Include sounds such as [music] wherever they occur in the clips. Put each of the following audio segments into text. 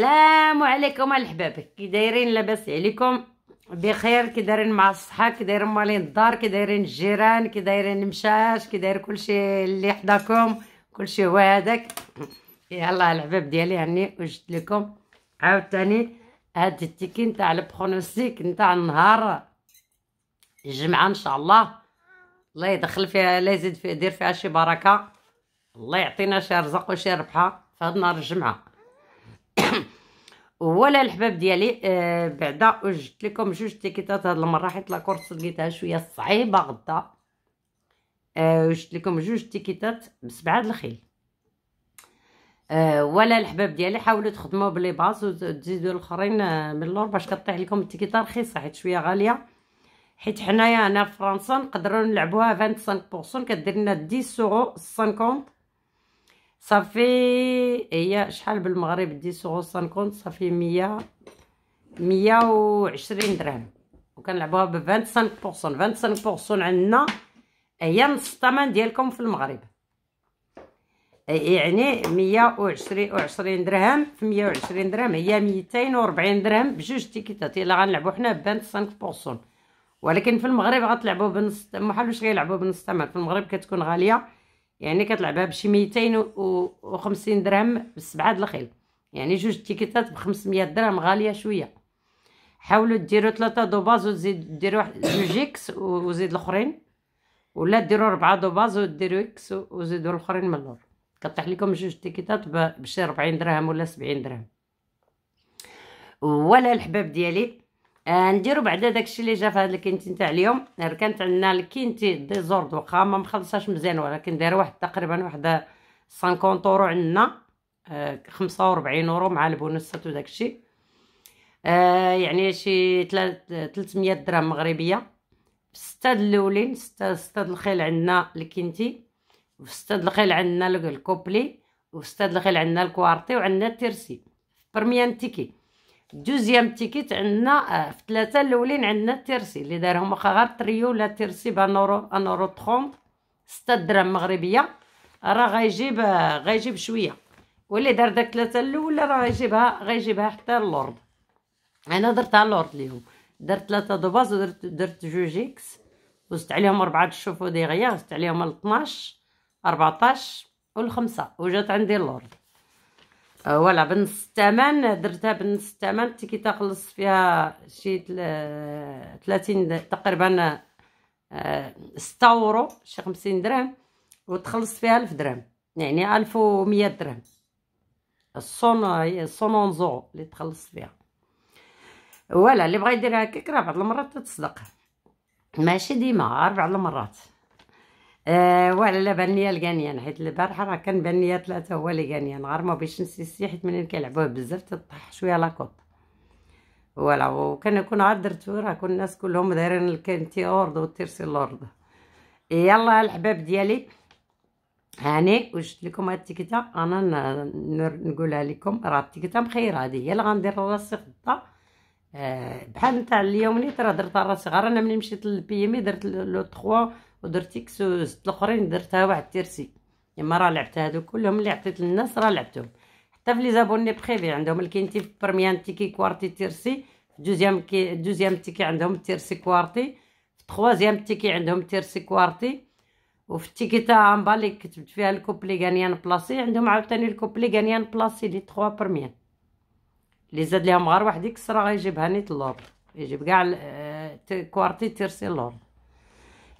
السلام عليكم الحباب كي دايرين لاباس عليكم بخير كي دايرين مع الصحه كي دايرين مالين الدار كي دايرين الجيران كي دايرين مشاش كي داير كلشي اللي حداكم كلشي هو هذاك يلا الحباب ديالي هاني وجدت لكم عاوتاني هاد التيكين تاع البرونوستيك نتاع النهار الجمعه ان شاء الله الله يدخل فيها الله يزيد فيها يدير فيها شي بركه الله يعطينا شي رزق وشي ربحه في هاد نهار الجمعه ولا الحباب ديالي آه بعدا وجدت لكم جوج تيكيتات هاد المره حيت لاكورس لقيتها شويه صعيبه غدا آه وجدت لكم جوج تيكيتات بسبعه الخيل آه، ولا الحباب ديالي حاولوا تخدموا بلي باس وتزيدوا الاخرين من آه، اللور باش كطيح لكم التيكيطه رخيصه حيت شويه غاليه حيت حنايا هنا في فرنسا نقدروا نلعبوها 25% كدير لنا 10 سورو 50 صافي هي شحال بالمغرب دي سوغو سانكون صافي مية مية وعشرين درهم وكنلعبوها ب 25% 25% عندنا هي نص الثمن ديالكم في المغرب يعني مية و عشرين درهم في مية عشرين درهم هي ميتين ربعين درهم بجوج تيكيتات الا غنلعبو حنا ب 25% ولكن في المغرب غتلعبو بنص محال واش غيلعبو بنص الثمن في المغرب كتكون غاليه يعني كتلعبها بشي ميتين وخمسين درهم بسبعة د الخيل يعني جوج تيكيتات بخمسمية درهم غالية شوية حاولوا ديروا ثلاثة دوباز وتزيد ديروا جوج اكس وزيد الاخرين ولا ديروا ربعة دوباز وديروا اكس وزيدوا الاخرين من اللور كطيح لكم جوج تيكيتات بشي ربعين درهم ولا سبعين درهم ولا الحباب ديالي آه، نديرو بعدا داكشي اللي جا في هاد الكينتي نتاع اليوم كانت عندنا الكينتي دي زورد وخا ما مخلصاش مزيان ولكن دايره واحد تقريبا واحد 50 اورو عندنا آه، خمسة أه وربعين اورو مع البونصات وداكشي آه يعني شي 300 درهم مغربيه في ستاد الاولين ستاد الخيل عندنا الكينتي وفي ستاد الخيل عندنا الكوبلي وفي ستاد الخيل عندنا الكوارتي وعندنا الترسي برميان تيكي دوزيام تيكيت عندنا آه، في ثلاثه الاولين عندنا الترسي اللي دارهم واخا غير تريو ولا ترسي بانورو انورو 30 ستة دراهم مغربيه راه غيجيب آه، غيجيب شويه واللي دار داك ثلاثه الاولى راه غيجيبها غيجيبها حتى اللورد انا درتها اللورد اليوم درت ثلاثه دوباز ودرت درت جوج اكس وزدت عليهم ربعه الشوفو ديغيا زدت عليهم 12 14 والخمسه وجات عندي اللورد فوالا أه، بنص الثمن درتها بنص الثمن التيكيتا خلصت فيها شي 30 تقريبا أه، ستة اورو شي 50 درهم وتخلصت فيها 1000 درهم يعني 1100 درهم الصون هي زورو اللي تخلصت فيها فوالا اللي بغى يدير هكاك راه بعض المرات تتصدق ماشي ديما اربع المرات آه، لا وعلى ليا الغانيان حيت البارحه راه كان ليا ثلاثه هو اللي غانيان غير ما بغيتش نسيسي حيت ملي كيلعبوه بزاف تطيح شويه لاكوط فوالا يكون عاد درتو راه كل الناس كلهم دايرين الكانتي اورد والتيرسي لورد يلا الحباب ديالي هاني وجدت لكم هاد التيكيتا انا نقولها لكم راه التيكيتا مخيره هادي هي اللي غندير راسي غدا آه، بحال نتاع اليوم نيت راه درت راسي غير انا ملي مشيت للبيمي درت لو 3 ودرت وزدت الاخرين درتها واحد تيرسي يما راه لعبت هادو كلهم اللي عطيت للناس راه لعبتهم حتى في لي زابوني بريفي عندهم الكينتي في برميان تيكي كوارتي تيرسي دوزيام كي دوزيام تيكي عندهم تيرسي كوارتي في تخوازيام تيكي عندهم تيرسي كوارتي وفي التيكي تاع امبالي كتبت فيها الكوبلي غانيان بلاصي عندهم عاوتاني الكوبلي غانيان بلاصي لي تخوا برميان لي زاد ليهم غير واحد يكسر غيجيبها نيت اللور يجيب كاع آه، كوارتي تيرسي اللور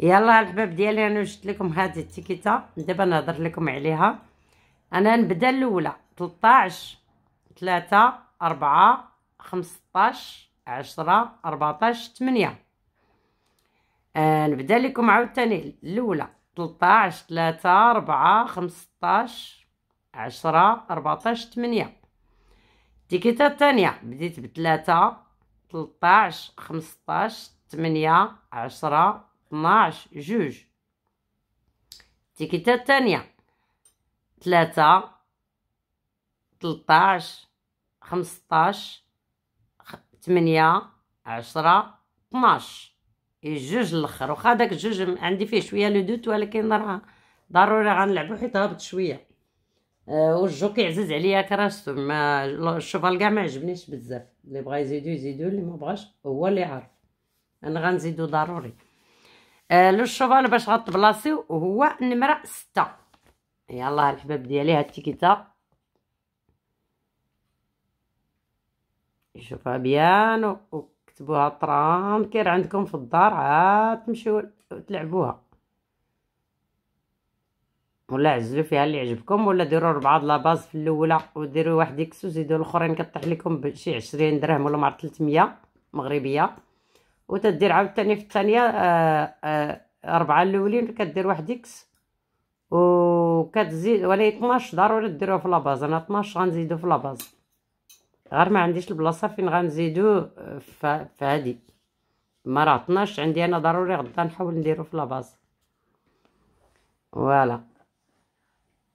يلا الحباب ديالي انا وجدت لكم هذه التيكيتا دابا نهضر لكم عليها انا نبدا الاولى 13 3 4 15 10 14 8 نبدا لكم عاوتاني الاولى 13 3 4 15 10 14 8 التيكيتا الثانيه بديت ب 3 13 15 8 10 12 جوج تيكيتا الثانية ثلاثة تلتاش خمسطاش تمنية عشرة طناش الجوج الاخر واخا داك الجوج عندي فيه شويه لو دوت ولكن راه ضروري غنلعبو حيت هبط شويه آه والجوكي عزيز عليا كراستو ما الشوفال كاع ما عجبنيش بزاف اللي بغا يزيدو يزيدو اللي ما بغاش هو اللي عارف انا غنزيدو ضروري آه، لو شوفال باش غتبلاصيو هو نمره ستة يلا الحباب ديالي هاد التيكيتا شوفها بيان وكتبوها طرام كير عندكم في الدار عاد تمشيو تلعبوها ولا عزلو فيها اللي عجبكم ولا ديروا ربعه د لاباز في الاولى وديروا واحد اكس وزيدوا الاخرين كطيح لكم بشي عشرين درهم ولا مع 300 مغربيه وتدير عاوتاني في الثانيه آه، آه، أربعة الاولين كدير واحد اكس وكتزيد ولا 12 ضروري ديروه في لاباز انا 12 غنزيدو في لاباز غير ما عنديش البلاصه فين غنزيدو فهادي هادي ما راه 12 عندي انا ضروري غدا نحاول نديرو في لاباز فوالا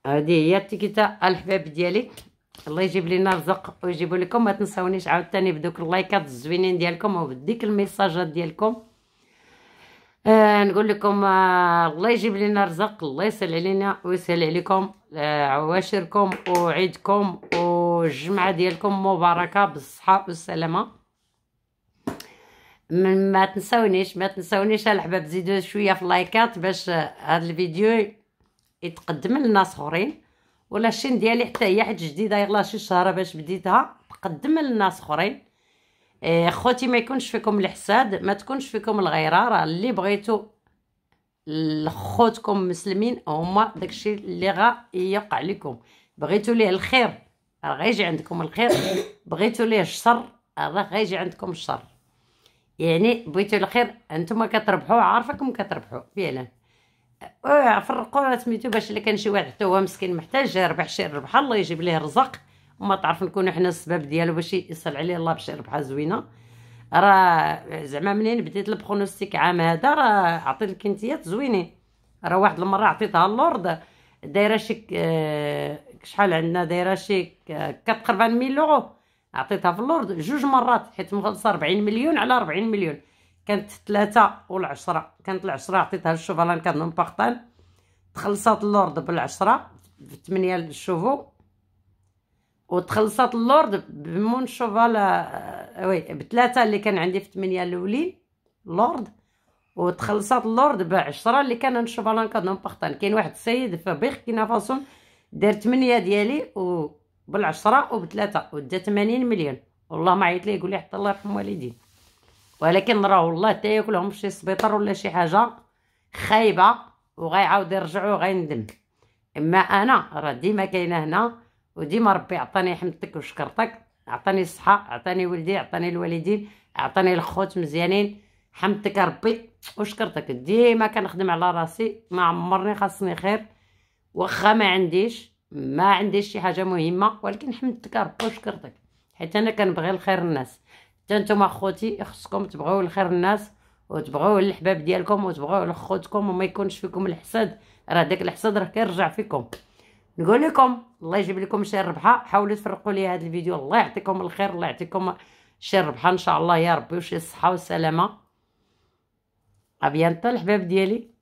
هادي هي التيكيتا الحباب ديالي الله يجيب لينا رزق ويجيبوا لكم ما تنساونيش عاوتاني بدوك اللايكات الزوينين ديالكم وبديك الميساجات ديالكم آه نقول لكم آه الله يجيب لينا رزق الله يسهل علينا ويسهل عليكم آه عواشركم وعيدكم والجمعه ديالكم مباركه بالصحه والسلامه من ما تنساونيش ما تنساونيش الحباب زيدوا شويه في اللايكات باش هذا الفيديو يتقدم لناس اخرين ولا الشين ديالي حتى هي حيت جديده يلاه شي شهر باش بديتها تقدم للناس اخرين إيه، خوتي ما يكونش فيكم الحساد ما تكونش فيكم الغيره راه اللي بغيتو لخوتكم مسلمين هما داكشي اللي غا يوقع لكم بغيتو ليه الخير راه غيجي عندكم الخير [coughs] بغيتو ليه الشر راه غيجي عندكم الشر يعني بغيتو الخير انتما كتربحوا عارفكم كتربحوا فعلا اه فرقوا سميتو باش الا كان شي واحد حتى هو مسكين محتاج يربح شي ربح الله يجيب ليه رزق وما تعرف نكونوا حنا السبب ديالو باش يصل عليه الله بشي ربحه زوينه راه زعما منين بديت البرونوستيك عام هذا راه عطيت الكنتيات زوينين راه واحد المره عطيتها اللورد دايره شي آه، شحال عندنا دايره شي كتقرب ميل يورو عطيتها في اللورد جوج مرات حيت مخلصه 40 مليون على 40 مليون كانت ثلاثة والعشرة كانت العشرة عطيتها للشوفالان كان باغطان تخلصات اللورد بالعشرة بثمانية الشوفو وتخلصات اللورد بمون شوفال آه، وي بثلاثة اللي كان عندي في ثمانية الاولين لورد وتخلصات اللورد بعشرة اللي كان الشوفالان كان باغطان كاين واحد السيد في كينا فاسون دار ثمانية ديالي و بالعشرة وبثلاثة ودا ثمانين مليون والله ما عيط ليه يقول لي حتى الله يرحم الوالدين ولكن راه والله حتى ياكلهم شي سبيطار ولا شي حاجه خايبه وغيعاود يرجعوا وغيندم اما انا راه ديما كاينه هنا وديما ربي عطاني حمدتك وشكرتك عطاني الصحه عطاني ولدي عطاني الوالدين عطاني الخوت مزيانين حمدتك ربي وشكرتك ديما كنخدم على راسي ما عمرني خاصني خير واخا ما عنديش ما عنديش شي حاجه مهمه ولكن حمدتك ربي وشكرتك حيت انا كنبغي الخير للناس حتى نتوما خوتي خصكم تبغيو الخير الناس وتبغيو الحباب ديالكم وتبغيو لخوتكم وما يكونش فيكم الحسد راه داك الحسد راه كيرجع فيكم نقول لكم الله يجيب لكم شي ربحه حاولوا تفرقوا لي هذا الفيديو الله يعطيكم الخير الله يعطيكم شي ربحه ان شاء الله يا ربي وشي الصحه والسلامه ابيانتا الحباب ديالي